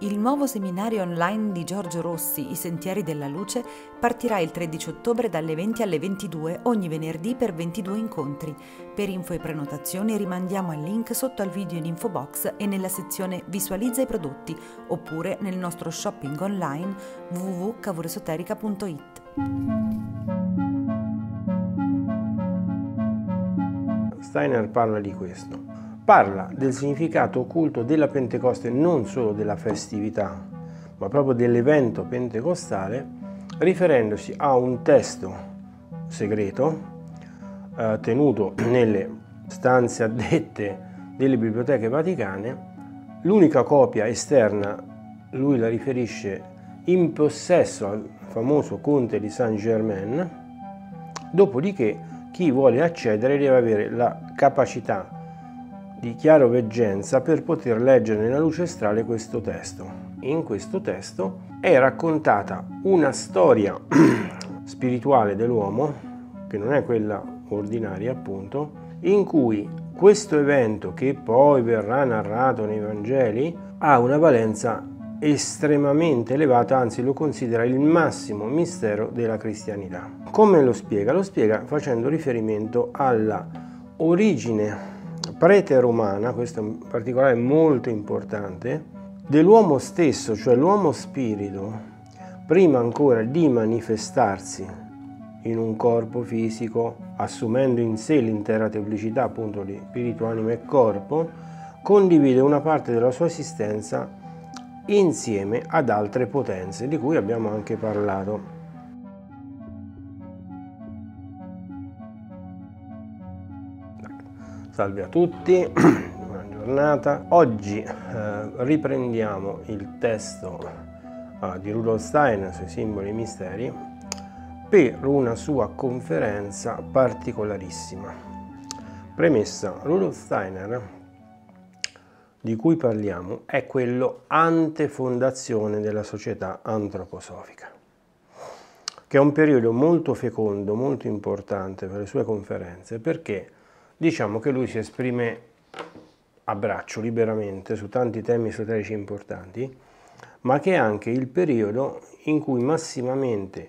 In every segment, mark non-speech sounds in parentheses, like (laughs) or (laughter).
Il nuovo seminario online di Giorgio Rossi, I Sentieri della Luce, partirà il 13 ottobre dalle 20 alle 22 ogni venerdì per 22 incontri. Per info e prenotazioni rimandiamo al link sotto al video in info box e nella sezione Visualizza i prodotti oppure nel nostro shopping online www.cavuresoterica.it. Steiner parla di questo parla del significato occulto della Pentecoste non solo della festività, ma proprio dell'evento pentecostale, riferendosi a un testo segreto eh, tenuto nelle stanze addette delle biblioteche vaticane, l'unica copia esterna lui la riferisce in possesso al famoso conte di Saint Germain, dopodiché chi vuole accedere deve avere la capacità di chiaroveggenza per poter leggere nella luce astrale questo testo. In questo testo è raccontata una storia (clears throat) spirituale dell'uomo, che non è quella ordinaria appunto, in cui questo evento che poi verrà narrato nei Vangeli ha una valenza estremamente elevata, anzi lo considera il massimo mistero della cristianità. Come lo spiega? Lo spiega facendo riferimento alla origine prete romana, questo è un particolare molto importante, dell'uomo stesso, cioè l'uomo spirito, prima ancora di manifestarsi in un corpo fisico, assumendo in sé l'intera teplicità appunto di spirito, anima e corpo, condivide una parte della sua esistenza insieme ad altre potenze di cui abbiamo anche parlato. Salve a tutti, (clears throat) buona giornata. Oggi eh, riprendiamo il testo eh, di Rudolf Stein sui simboli e misteri per una sua conferenza particolarissima. Premessa, Rudolf Steiner di cui parliamo è quello antefondazione della società antroposofica che è un periodo molto fecondo, molto importante per le sue conferenze, perché diciamo che lui si esprime a braccio liberamente su tanti temi esoterici importanti, ma che è anche il periodo in cui massimamente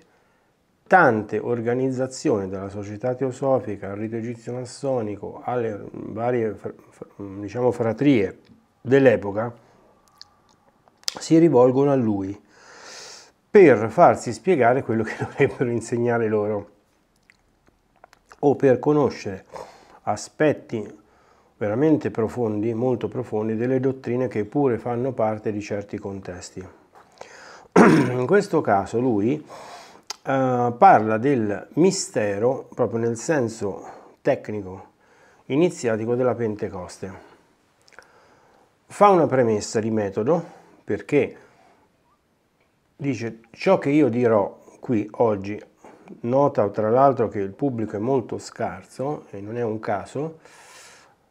tante organizzazioni, dalla società teosofica al rito egizio-massonico, alle varie diciamo, fratrie dell'epoca, si rivolgono a lui per farsi spiegare quello che dovrebbero insegnare loro o per conoscere aspetti veramente profondi, molto profondi, delle dottrine che pure fanno parte di certi contesti. (clears throat) In questo caso lui Uh, parla del mistero proprio nel senso tecnico iniziatico della Pentecoste. Fa una premessa di metodo perché dice ciò che io dirò qui oggi nota tra l'altro che il pubblico è molto scarso e non è un caso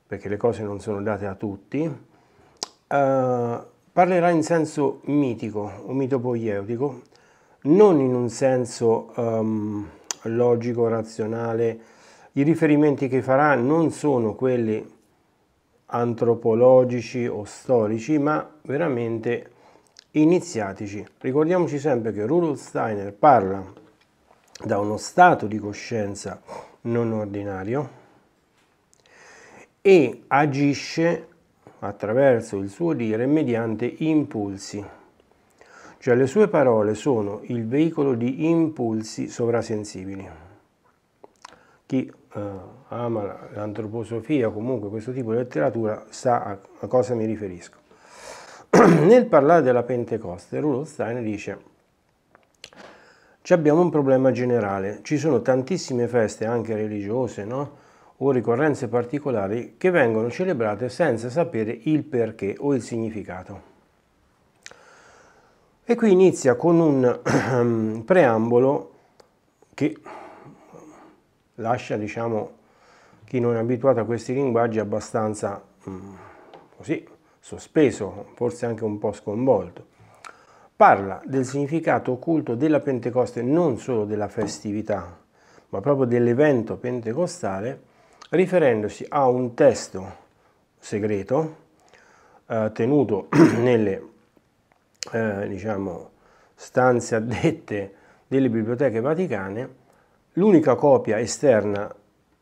perché le cose non sono date a tutti, eh, parlerà in senso mitico o mitopoietico, non in un senso um, logico, razionale. I riferimenti che farà non sono quelli antropologici o storici, ma veramente iniziatici. Ricordiamoci sempre che Rudolf Steiner parla da uno stato di coscienza non ordinario e agisce attraverso il suo dire mediante impulsi. Cioè le sue parole sono il veicolo di impulsi sovrasensibili. Chi eh, ama l'antroposofia, comunque questo tipo di letteratura, sa a, cosa mi riferisco. (clears throat) Nel parlare della Pentecoste, Rudolf Stein dice ci abbiamo un problema generale, ci sono tantissime feste anche religiose no? o ricorrenze particolari che vengono celebrate senza sapere il perché o il significato. E qui inizia con un (clears throat) preambolo che lascia, diciamo, chi non è abituato a questi linguaggi abbastanza mm, così, sospeso, forse anche un po' sconvolto parla del significato occulto della Pentecoste, non solo della festività, ma proprio dell'evento pentecostale, riferendosi a un testo segreto eh, tenuto (clears throat) nelle eh, diciamo, stanze addette delle biblioteche vaticane, l'unica copia esterna,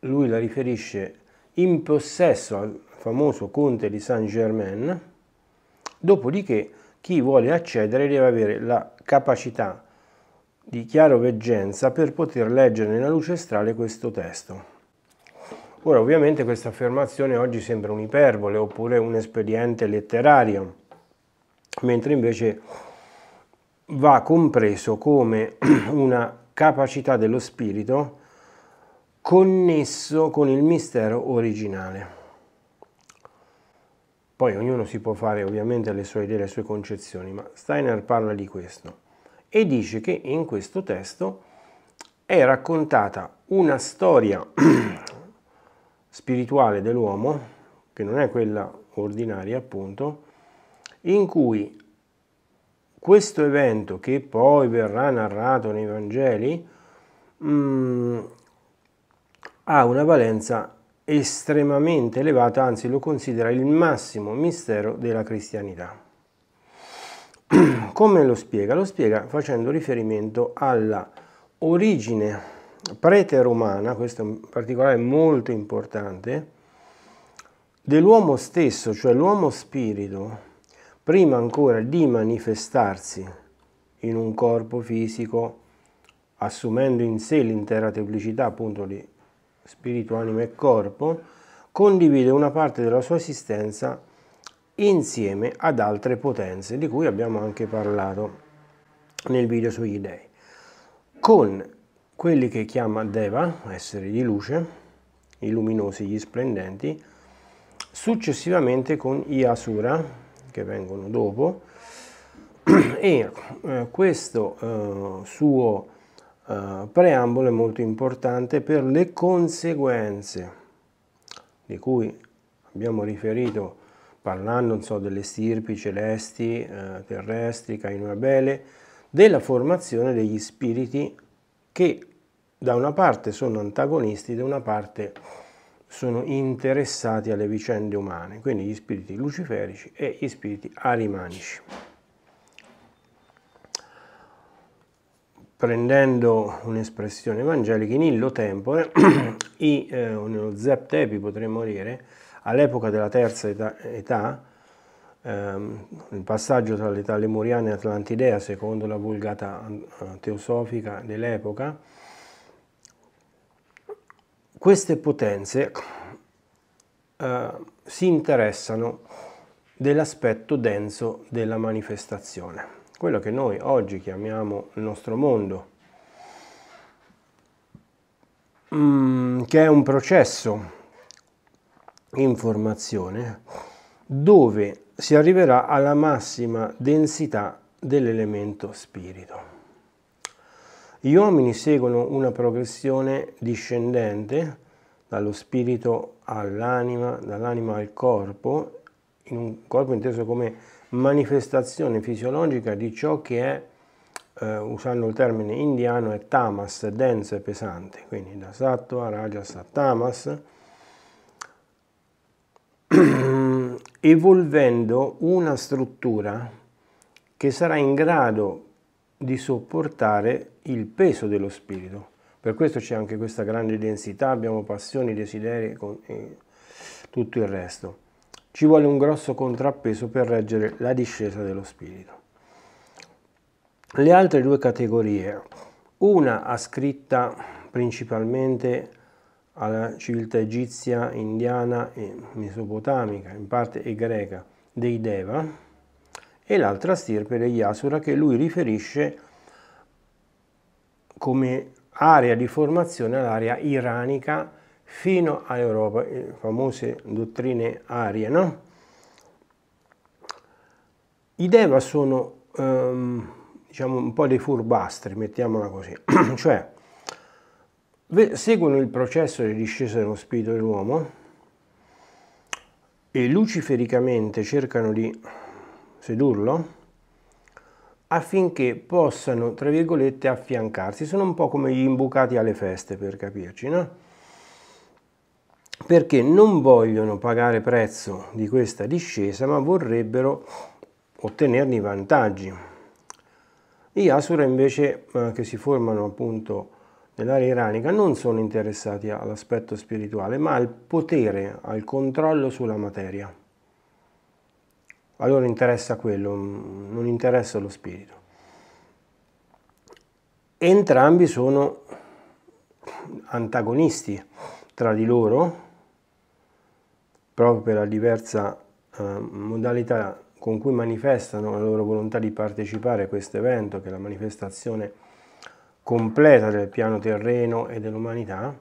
lui la riferisce in possesso al famoso conte di Saint Germain, dopodiché chi vuole accedere deve avere la capacità di chiaroveggenza per poter leggere nella luce astrale questo testo. Ora ovviamente questa affermazione oggi sembra un'iperbole oppure un espediente letterario, mentre invece va compreso come (clears throat) una capacità dello spirito connesso con il mistero originale. Poi ognuno si può fare ovviamente le sue idee, le sue concezioni, ma Steiner parla di questo e dice che in questo testo è raccontata una storia (clears throat) spirituale dell'uomo, che non è quella ordinaria appunto, in cui questo evento che poi verrà narrato nei Vangeli mh, mm, ha una valenza estremamente elevata, anzi lo considera il massimo mistero della cristianità. (clears throat) Come lo spiega? Lo spiega facendo riferimento alla origine preteromana, questo è un particolare molto importante, dell'uomo stesso, cioè l'uomo spirito, prima ancora di manifestarsi in un corpo fisico, assumendo in sé l'intera teplicità appunto di spirito, anima e corpo, condivide una parte della sua esistenza insieme ad altre potenze, di cui abbiamo anche parlato nel video sugli dei, con quelli che chiama Deva, esseri di luce, i luminosi, gli splendenti, successivamente con gli Asura, che vengono dopo, (clears throat) e eh, questo eh, suo eh, preambolo è molto importante per le conseguenze di cui abbiamo riferito parlando so, delle stirpi celesti, eh, terrestri, Caino e Abele, della formazione degli spiriti che da una parte sono antagonisti, da una parte sono interessati alle vicende umane, quindi gli spiriti luciferici e gli spiriti arimanici. prendendo un'espressione evangelica in illo tempore, (clears throat) i, eh, nello zeptepi potremmo dire, all'epoca della terza età, età ehm, il passaggio tra l'età lemuriana e atlantidea, secondo la vulgata eh, teosofica dell'epoca, queste potenze eh, si interessano dell'aspetto denso della manifestazione quello che noi oggi chiamiamo il nostro mondo, mm, che è un processo in formazione dove si arriverà alla massima densità dell'elemento spirito. Gli uomini seguono una progressione discendente dallo spirito all'anima, dall'anima al corpo, in un corpo inteso come manifestazione fisiologica di ciò che è, eh, usando il termine indiano, è tamas, denso e pesante, quindi da sattva, rajas a tamas, (clears throat) evolvendo una struttura che sarà in grado di sopportare il peso dello spirito. Per questo c'è anche questa grande densità, abbiamo passioni, desideri e tutto il resto ci vuole un grosso contrappeso per reggere la discesa dello spirito. Le altre due categorie, una ascritta principalmente alla civiltà egizia, indiana e mesopotamica, in parte e greca, dei Deva, e l'altra stirpe degli Asura che lui riferisce come area di formazione all'area iranica fino all'Europa, le famose dottrine arie. No? I Deva sono ehm, diciamo un po' dei furbastri, mettiamola così, (clears throat) cioè seguono il processo di discesa dello spirito dell'uomo e lucifericamente cercano di sedurlo affinché possano, tra virgolette, affiancarsi. Sono un po' come gli imbucati alle feste, per capirci, no? perché non vogliono pagare prezzo di questa discesa ma vorrebbero ottenerne i vantaggi. Gli Asura invece eh, che si formano appunto nell'area iranica non sono interessati all'aspetto spirituale ma al potere, al controllo sulla materia. A loro interessa quello, mm, non interessa lo spirito. Entrambi sono antagonisti tra di loro proprio per la diversa eh, modalità con cui manifestano la loro volontà di partecipare a questo evento, che è la manifestazione completa del piano terreno e dell'umanità,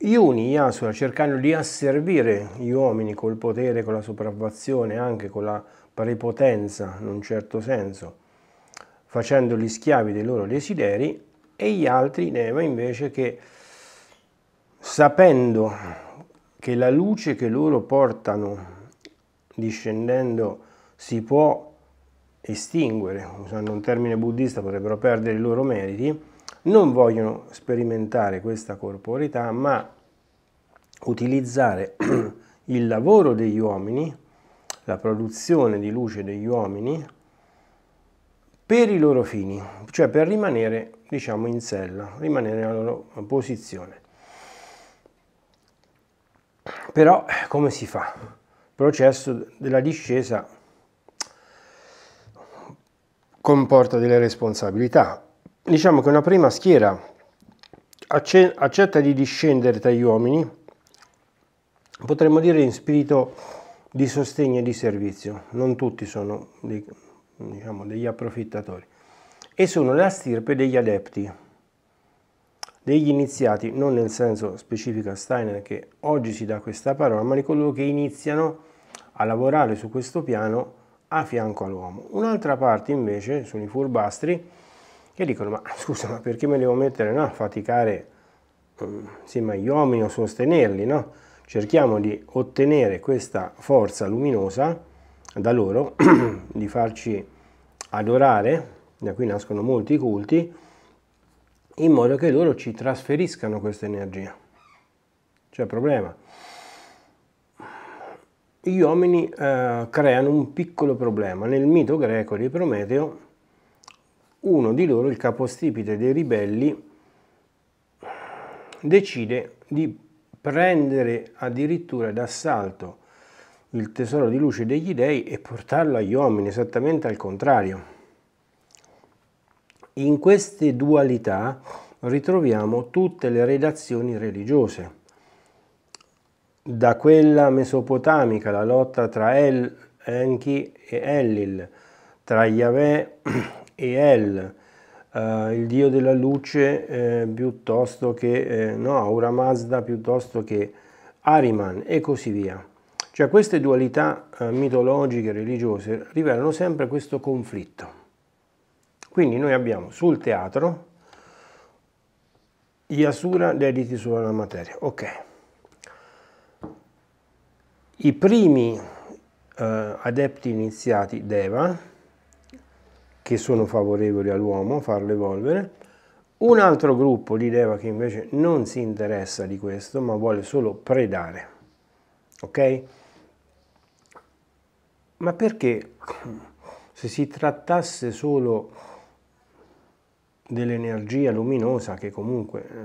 Iuni, Yasura, cercando di asservire gli uomini col potere, con la sopravvazione, anche con la prepotenza, in un certo senso, facendoli schiavi dei loro desideri, e gli altri, Neva, invece, che sapendo che la luce che loro portano discendendo si può estinguere, usando un termine buddista potrebbero perdere i loro meriti, non vogliono sperimentare questa corporalità, ma utilizzare (clears throat) il lavoro degli uomini, la produzione di luce degli uomini, per i loro fini, cioè per rimanere diciamo in sella, rimanere nella loro posizione però come si fa? Il processo della discesa comporta delle responsabilità. Diciamo che una prima schiera accetta di discendere tra gli uomini, potremmo dire in spirito di sostegno e di servizio, non tutti sono dei, diciamo, degli approfittatori, e sono la stirpe degli adepti, degli iniziati, non nel senso specifico a Steiner che oggi si dà questa parola, ma di coloro che iniziano a lavorare su questo piano a fianco all'uomo. Un'altra parte invece sono i furbastri che dicono ma scusa ma perché me devo mettere no, a faticare insieme mm, agli uomini o sostenerli, no? Cerchiamo di ottenere questa forza luminosa da loro, (clears throat) di farci adorare, da qui nascono molti culti, in modo che loro ci trasferiscano questa energia. C'è il problema. Gli uomini eh, creano un piccolo problema. Nel mito greco di Prometeo, uno di loro, il capostipite dei ribelli, decide di prendere addirittura d'assalto il tesoro di luce degli dei e portarlo agli uomini, esattamente al contrario. In queste dualità ritroviamo tutte le redazioni religiose, da quella mesopotamica, la lotta tra El, Enki e Elil, tra Yahweh (clears throat) e El, eh, il dio della luce eh, piuttosto che eh, no, Aura Mazda piuttosto che Ariman e così via. Cioè queste dualità eh, mitologiche e religiose rivelano sempre questo conflitto. Quindi noi abbiamo sul teatro gli asura dediti sulla materia. Ok. I primi eh, adepti iniziati Deva, che sono favorevoli all'uomo, farlo evolvere, un altro gruppo di Deva che invece non si interessa di questo, ma vuole solo predare. Ok? Ma perché se si trattasse solo dell'energia luminosa, che comunque eh,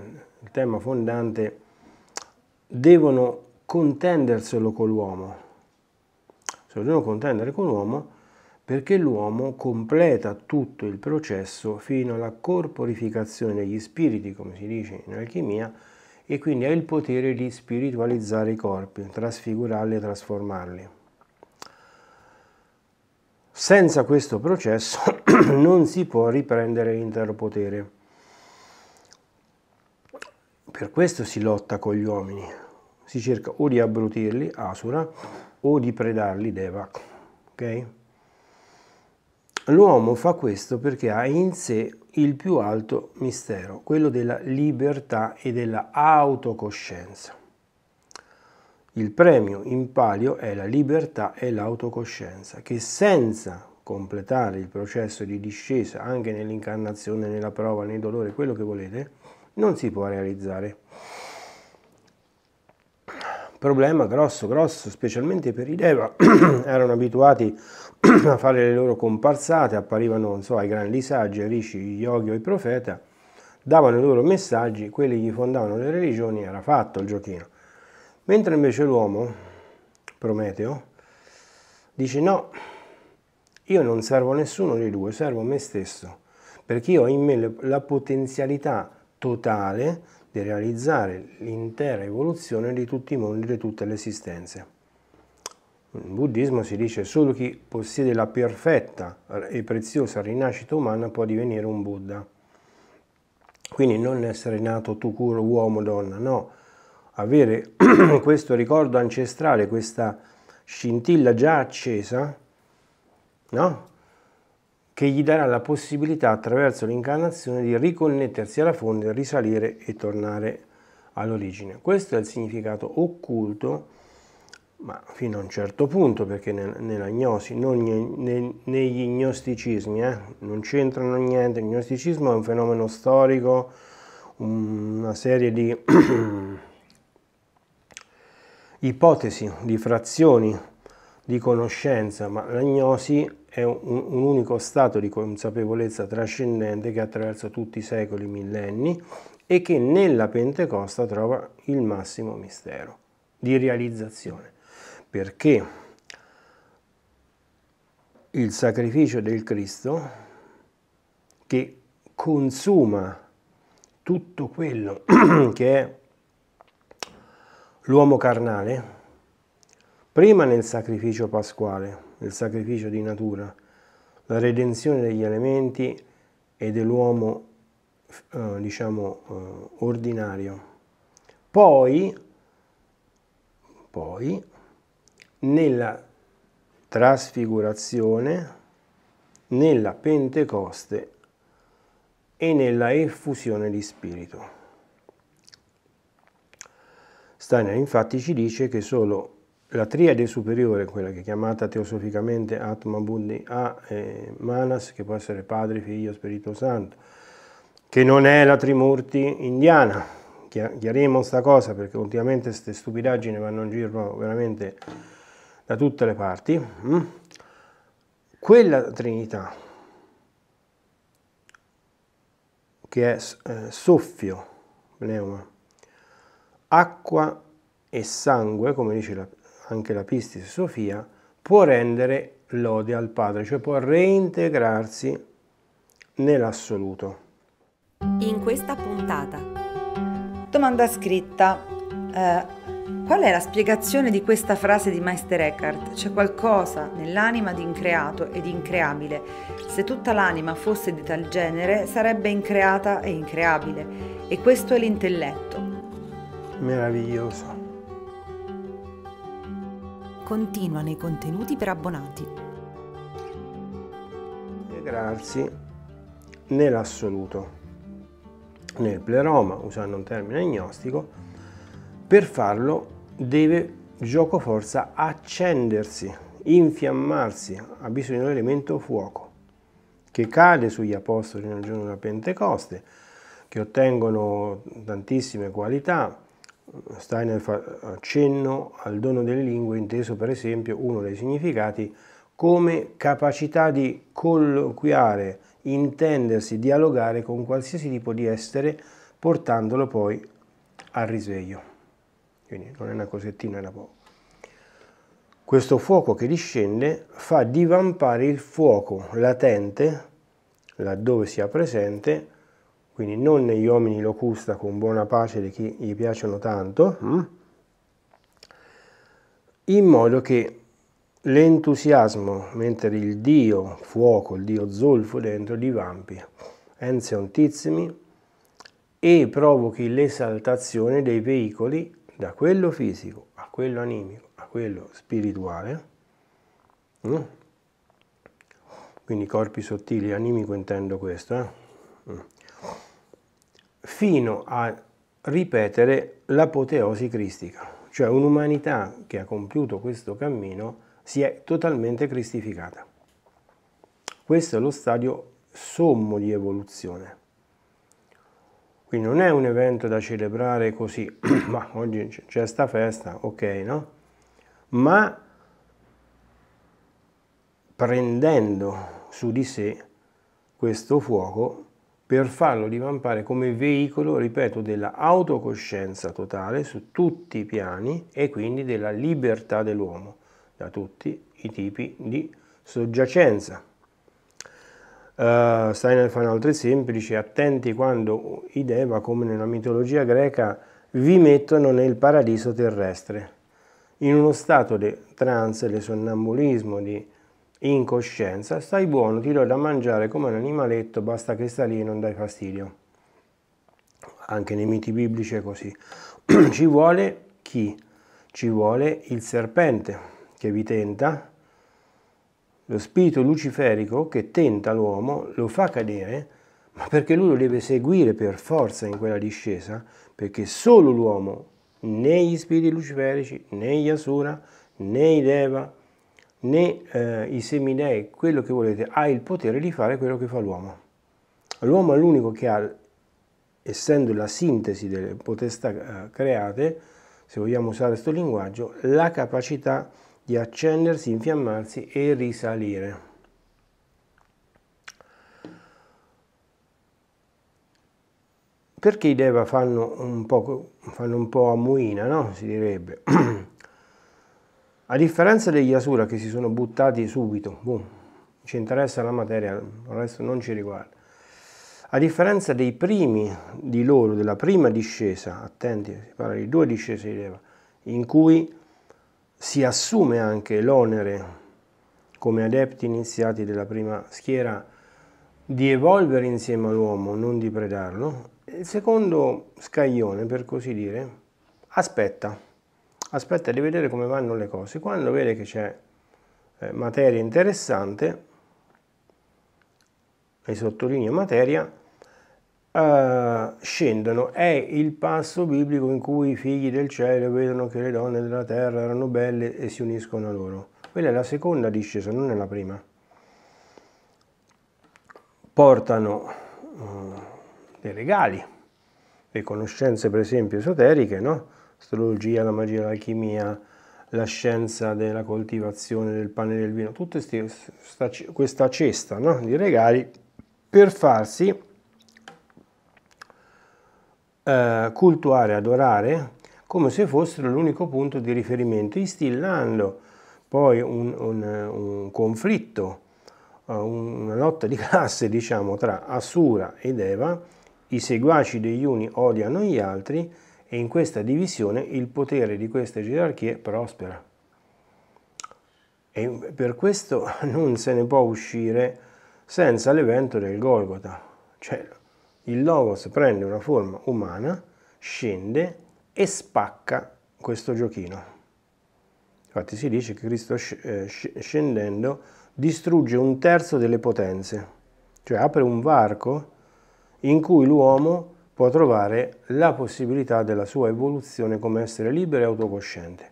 il tema fondante, devono contenderselo con l'uomo. Se lo devono contendere con l'uomo perché l'uomo completa tutto il processo fino alla corporificazione degli spiriti, come si dice in alchimia, e quindi ha il potere di spiritualizzare i corpi, trasfigurarli e trasformarli. Senza questo processo (clears throat) non si può riprendere l'intero potere. Per questo si lotta con gli uomini, si cerca o di abbrutirli, Asura, o di predarli, Devak. Okay? L'uomo fa questo perché ha in sé il più alto mistero, quello della libertà e della autocoscienza. Il premio in palio è la libertà e l'autocoscienza, che senza completare il processo di discesa anche nell'incarnazione, nella prova, nel dolore, quello che volete, non si può realizzare. Problema grosso, grosso, specialmente per i Deva, (clears throat) erano abituati (clears throat) a fare le loro comparsate, apparivano non so, ai grandi saggi, ai rishi, yogi o ai profeta, davano i loro messaggi, quelli gli fondavano le religioni, era fatto il giochino. Mentre invece l'uomo, Prometeo, dice no, io non servo nessuno dei due, servo me stesso, perché io ho in me la potenzialità totale di realizzare l'intera evoluzione di tutti i mondi, di tutte le esistenze. In buddismo si dice solo chi possiede la perfetta e preziosa rinascita umana può divenire un Buddha. Quindi non essere nato tu curo uomo donna, no, avere (clears throat) questo ricordo ancestrale, questa scintilla già accesa, no? che gli darà la possibilità attraverso l'incarnazione di riconnettersi alla fonte, risalire e tornare all'origine. Questo è il significato occulto, ma fino a un certo punto, perché nella gnosi, non negli gnosticismi, eh, non c'entrano niente, il gnosticismo è un fenomeno storico, una serie di (clears throat) ipotesi di frazioni di conoscenza, ma l'agnosi è un, un, unico stato di consapevolezza trascendente che attraversa tutti i secoli, millenni e che nella Pentecosta trova il massimo mistero di realizzazione. Perché il sacrificio del Cristo che consuma tutto quello (clears throat) che è l'uomo carnale, prima nel sacrificio pasquale, nel sacrificio di natura, la redenzione degli elementi e dell'uomo, eh, diciamo, eh, ordinario. Poi, poi, nella trasfigurazione, nella Pentecoste e nella effusione di spirito. Steiner infatti ci dice che solo la triade superiore, quella che è chiamata teosoficamente Atma, Buddhi, A, eh, Manas, che può essere Padre, Figlio, Spirito Santo, che non è la Trimurti indiana, chiariamo questa cosa perché ultimamente queste stupidaggini vanno in giro veramente da tutte le parti, mm? quella Trinità che è eh, soffio, pneuma, acqua e sangue, come dice la, anche la Pistis Sofia, può rendere lode al Padre, cioè può reintegrarsi nell'assoluto. In questa puntata. Domanda scritta. Eh, qual è la spiegazione di questa frase di Meister Eckhart? C'è qualcosa nell'anima di increato ed increabile. Se tutta l'anima fosse di tal genere, sarebbe increata e increabile. E questo è l'intelletto meravigliosa. Continuano i contenuti per abbonati. Integrarsi nell'assoluto, nel pleroma, usando un termine agnostico, per farlo deve gioco forza accendersi, infiammarsi, ha bisogno dell'elemento fuoco che cade sugli apostoli nel giorno della Pentecoste, che ottengono tantissime qualità, Steiner fa accenno al dono delle lingue inteso per esempio uno dei significati come capacità di colloquiare, intendersi, dialogare con qualsiasi tipo di essere portandolo poi al risveglio. Quindi non è una cosettina, è una poco. Questo fuoco che discende fa divampare il fuoco latente, laddove sia presente, quindi non negli uomini locusta con buona pace di chi gli piacciono tanto, mm? in modo che l'entusiasmo, mentre il dio fuoco, il dio zolfo dentro, divampi enzion e provochi l'esaltazione dei veicoli da quello fisico a quello animico a quello spirituale, mm? quindi corpi sottili, animico intendo questo, eh? Mm fino a ripetere l'apoteosi cristica, cioè un'umanità che ha compiuto questo cammino si è totalmente cristificata. Questo è lo stadio sommo di evoluzione. Quindi non è un evento da celebrare così, (clears throat) ma oggi c'è sta festa, ok, no? Ma prendendo su di sé questo fuoco per farlo divampare come veicolo, ripeto, della autocoscienza totale su tutti i piani e quindi della libertà dell'uomo da tutti i tipi di soggiacenza. Uh, Steiner fa un altro esempio, dice attenti quando i Deva, come nella mitologia greca, vi mettono nel paradiso terrestre, in uno stato di trance, di sonnambulismo, di in coscienza, stai buono, ti do da mangiare come un animaletto, basta che stai lì e non dai fastidio. Anche nei miti biblici è così. (clears throat) Ci vuole chi? Ci vuole il serpente che vi tenta, lo spirito luciferico che tenta l'uomo, lo fa cadere, ma perché lui lo deve seguire per forza in quella discesa, perché solo l'uomo, né gli spiriti luciferici, né gli asura, né i deva, né eh, i semidei quello che volete, ha il potere di fare quello che fa l'uomo. L'uomo è l'unico che ha, essendo la sintesi delle potestà eh, create, se vogliamo usare questo linguaggio, la capacità di accendersi, infiammarsi e risalire. Perché i Deva fanno un po', fanno un po a muina, no? si direbbe? (clears throat) A differenza degli Asura che si sono buttati subito, boom, ci interessa la materia, il resto non ci riguarda. A differenza dei primi di loro, della prima discesa, attenti, si parla di due discese di leva, in cui si assume anche l'onere come adepti iniziati della prima schiera di evolvere insieme all'uomo, non di predarlo. Il secondo scaglione, per così dire, aspetta aspetta di vedere come vanno le cose. Quando vede che c'è eh, materia interessante, e sottolineo materia, eh, scendono. È il passo biblico in cui i figli del cielo vedono che le donne della terra erano belle e si uniscono a loro. Quella è la seconda discesa, non è la prima. Portano eh, dei regali, le conoscenze per esempio esoteriche, no? l'astrologia, la magia, l'alchimia, la scienza della coltivazione del pane e del vino, tutta questa cesta no? di regali per farsi eh, cultuare, adorare come se fossero l'unico punto di riferimento, instillando poi un, un, un conflitto, eh, una lotta di classe diciamo tra Asura ed Eva, i seguaci degli uni odiano gli altri, e in questa divisione il potere di queste gerarchie prospera. E per questo (laughs) non se ne può uscire senza l'evento del Golgota, cioè il Logos prende una forma umana, scende e spacca questo giochino. Infatti si dice che Cristo eh, scendendo distrugge un terzo delle potenze, cioè apre un varco in cui l'uomo può trovare la possibilità della sua evoluzione come essere libero e autocosciente.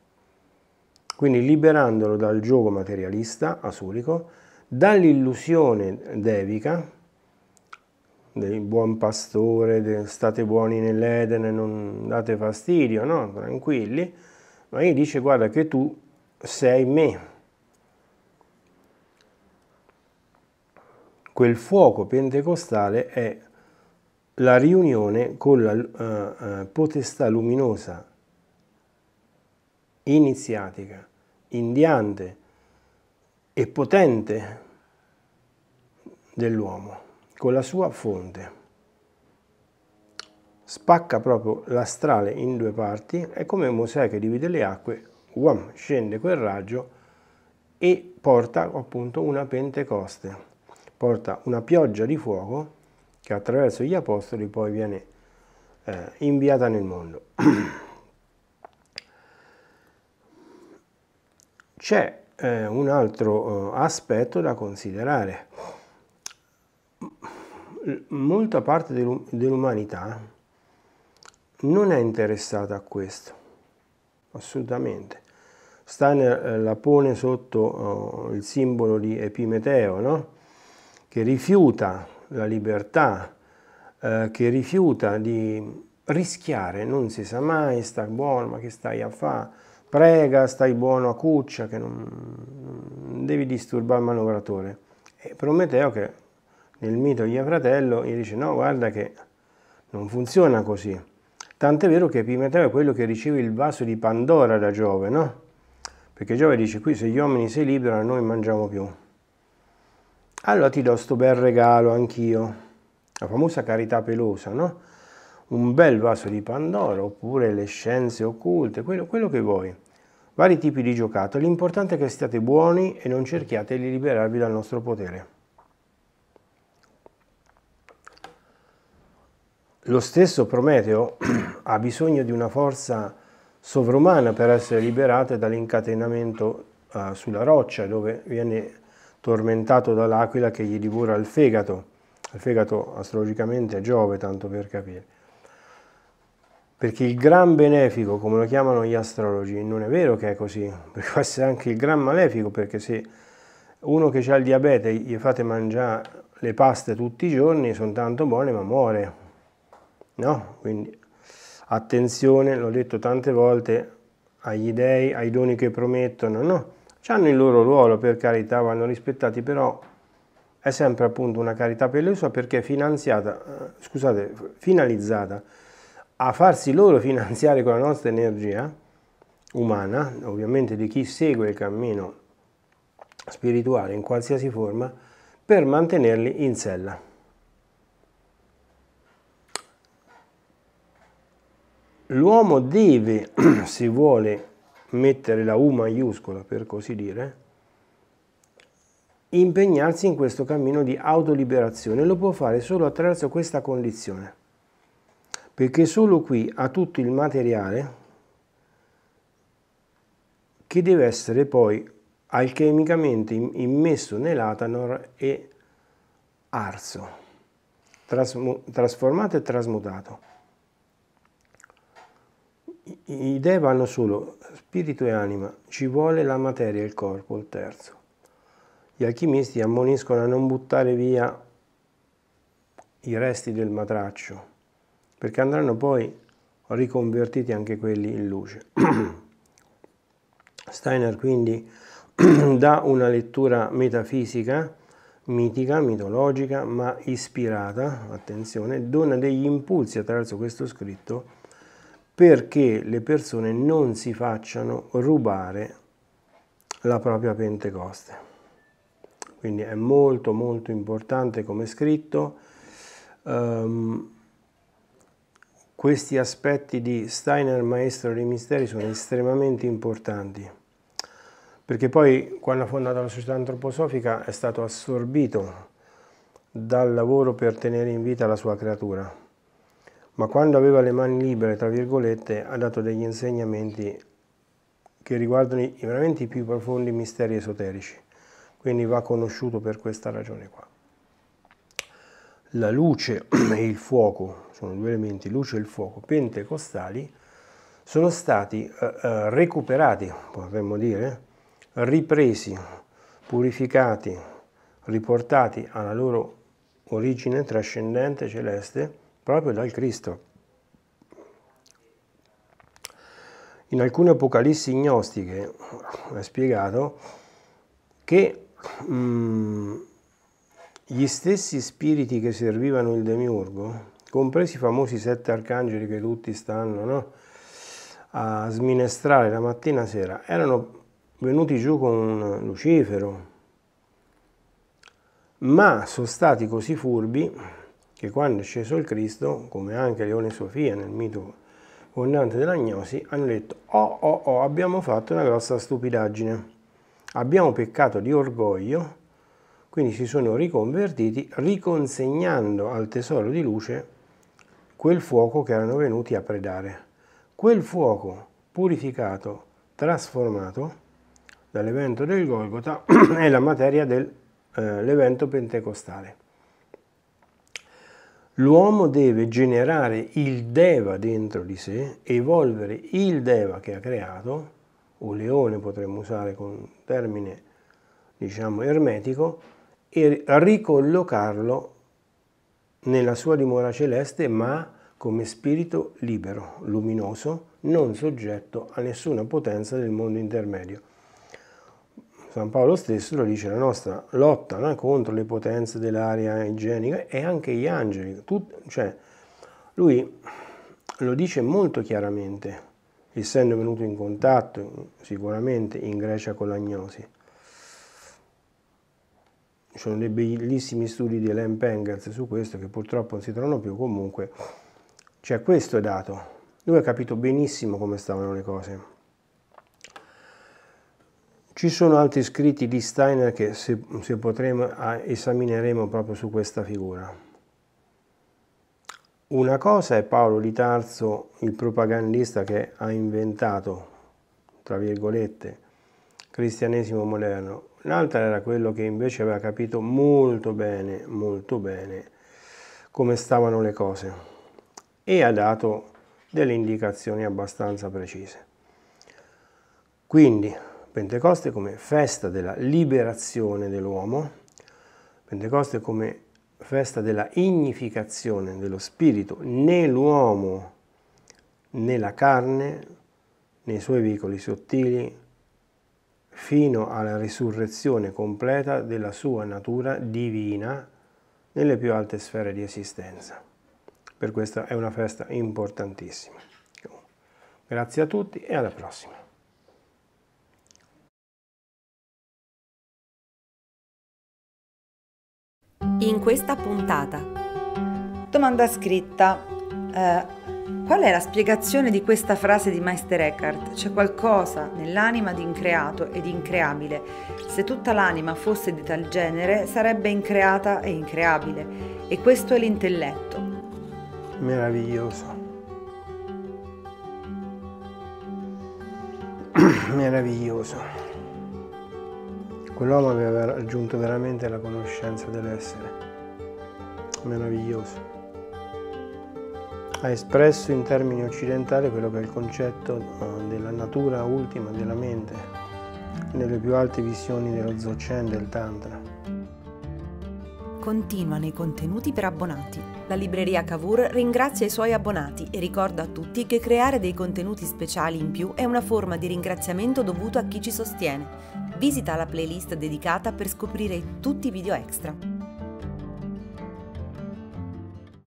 Quindi liberandolo dal gioco materialista, asurico, dall'illusione devica, del buon pastore, del state buoni nell'Eden, non date fastidio, no? tranquilli, ma gli dice guarda che tu sei me. Quel fuoco pentecostale è la riunione con la uh, uh, potestà luminosa iniziatica, indiante e potente dell'uomo, con la sua fonte. Spacca proprio l'astrale in due parti, è come Mosè che divide le acque, uam, scende quel raggio e porta appunto una Pentecoste, porta una pioggia di fuoco che attraverso gli apostoli poi viene eh, inviata nel mondo. (clears throat) C'è eh, un altro eh, aspetto da considerare. Molta parte dell'umanità non è interessata a questo, assolutamente. Steiner eh, la pone sotto oh, il simbolo di Epimeteo, no? che rifiuta la libertà, eh, che rifiuta di rischiare, non si sa mai, stai buono, ma che stai a fare? Prega, stai buono a cuccia, che non, non devi disturbare il manovratore. E Prometeo che nel mito gli è fratello, gli dice no, guarda che non funziona così. Tant'è vero che Epimeteo è quello che riceve il vaso di Pandora da Giove, no? Perché Giove dice qui se gli uomini si liberano noi mangiamo più. Allora ti do sto bel regalo anch'io, la famosa carità pelosa, no? Un bel vaso di Pandora oppure le scienze occulte, quello, quello che vuoi. Vari tipi di giocattoli, l'importante è che stiate buoni e non cerchiate di liberarvi dal nostro potere. Lo stesso Prometeo (clears throat) ha bisogno di una forza sovrumana per essere liberato dall'incatenamento uh, sulla roccia dove viene tormentato dall'aquila che gli divora il fegato. Il fegato astrologicamente è Giove, tanto per capire. Perché il gran benefico, come lo chiamano gli astrologi, non è vero che è così, perché (laughs) può essere anche il gran malefico, perché se uno che ha il diabete gli fate mangiare le paste tutti i giorni, sono tanto buone ma muore. No? Quindi attenzione, l'ho detto tante volte, agli dei, ai doni che promettono, no? hanno il loro ruolo per carità, vanno rispettati, però è sempre appunto una carità per pelosa perché è finanziata, eh, scusate, finalizzata a farsi loro finanziare con la nostra energia umana, ovviamente di chi segue il cammino spirituale in qualsiasi forma, per mantenerli in sella. L'uomo deve, (clears throat) se vuole mettere la U maiuscola per così dire, impegnarsi in questo cammino di autoliberazione. Lo può fare solo attraverso questa condizione, perché solo qui ha tutto il materiale che deve essere poi alchemicamente immesso nell'Atanor e arso, trasformato e trasmutato i Deva vanno solo spirito e anima, ci vuole la materia, e il corpo, il terzo. Gli alchimisti ammoniscono a non buttare via i resti del matraccio, perché andranno poi riconvertiti anche quelli in luce. (clears throat) Steiner quindi (clears throat) dà una lettura metafisica, mitica, mitologica, ma ispirata, attenzione, dona degli impulsi attraverso questo scritto perché le persone non si facciano rubare la propria Pentecoste. Quindi è molto molto importante come scritto um, questi aspetti di Steiner maestro dei misteri sono estremamente importanti perché poi quando ha fondato la società antroposofica è stato assorbito dal lavoro per tenere in vita la sua creatura ma quando aveva le mani libere, tra virgolette, ha dato degli insegnamenti che riguardano i, veramente i più profondi misteri esoterici, quindi va conosciuto per questa ragione qua. La luce (clears throat) e il fuoco, sono due elementi, luce e il fuoco, pentecostali, sono stati eh, eh recuperati, potremmo dire, ripresi, purificati, riportati alla loro origine trascendente celeste, proprio dal Cristo. In alcune apocalissi gnostiche è spiegato che mm, gli stessi spiriti che servivano il demiurgo, compresi i famosi sette arcangeli che tutti stanno no, a sminestrare la mattina e sera, erano venuti giù con Lucifero, ma sono stati così furbi che quando è sceso il Cristo, come anche Leone e Sofia nel mito fondante della Gnosi, hanno detto oh oh oh abbiamo fatto una grossa stupidaggine, abbiamo peccato di orgoglio, quindi si sono riconvertiti riconsegnando al tesoro di luce quel fuoco che erano venuti a predare. Quel fuoco purificato, trasformato dall'evento del Golgota è (clears throat) la materia dell'evento eh, pentecostale. L'uomo deve generare il Deva dentro di sé, evolvere il Deva che ha creato, o leone potremmo usare con un termine diciamo ermetico, e ricollocarlo nella sua dimora celeste, ma come spirito libero, luminoso, non soggetto a nessuna potenza del mondo intermedio. San Paolo stesso lo dice, la nostra lotta no, contro le potenze dell'aria igienica e anche gli angeli, tut, cioè, lui lo dice molto chiaramente, essendo venuto in contatto sicuramente in Grecia con l'agnosi. Ci sono dei bellissimi studi di Ellen Pengels su questo che purtroppo non si trovano più, comunque, cioè questo è dato. Lui ha capito benissimo come stavano le cose. Ci sono altri scritti di Steiner che se, se potremo esamineremo proprio su questa figura. Una cosa è Paolo di Tarso, il propagandista che ha inventato, tra virgolette, cristianesimo moderno, l'altra era quello che invece aveva capito molto bene, molto bene come stavano le cose e ha dato delle indicazioni abbastanza precise. Quindi Pentecoste come festa della liberazione dell'uomo, Pentecoste come festa della ignificazione dello Spirito nell'uomo, nella carne nei suoi vicoli sottili fino alla risurrezione completa della sua natura divina nelle più alte sfere di esistenza. Per questa è una festa importantissima. Grazie a tutti e alla prossima. in questa puntata. Domanda scritta. Eh, qual è la spiegazione di questa frase di Meister Eckhart? C'è qualcosa nell'anima di increato ed increabile. Se tutta l'anima fosse di tal genere, sarebbe increata e increabile. E questo è l'intelletto. Meraviglioso. (clears throat) Meraviglioso. Quell'uomo aveva raggiunto veramente la conoscenza dell'essere. Meraviglioso. Ha espresso in termini occidentali quello che è il concetto eh, della natura ultima della mente, nelle più alte visioni dello Dzogchen, del Tantra. Continuano i contenuti per abbonati. La libreria Cavour ringrazia i suoi abbonati e ricorda a tutti che creare dei contenuti speciali in più è una forma di ringraziamento dovuto a chi ci sostiene visita la playlist dedicata per scoprire tutti i video extra.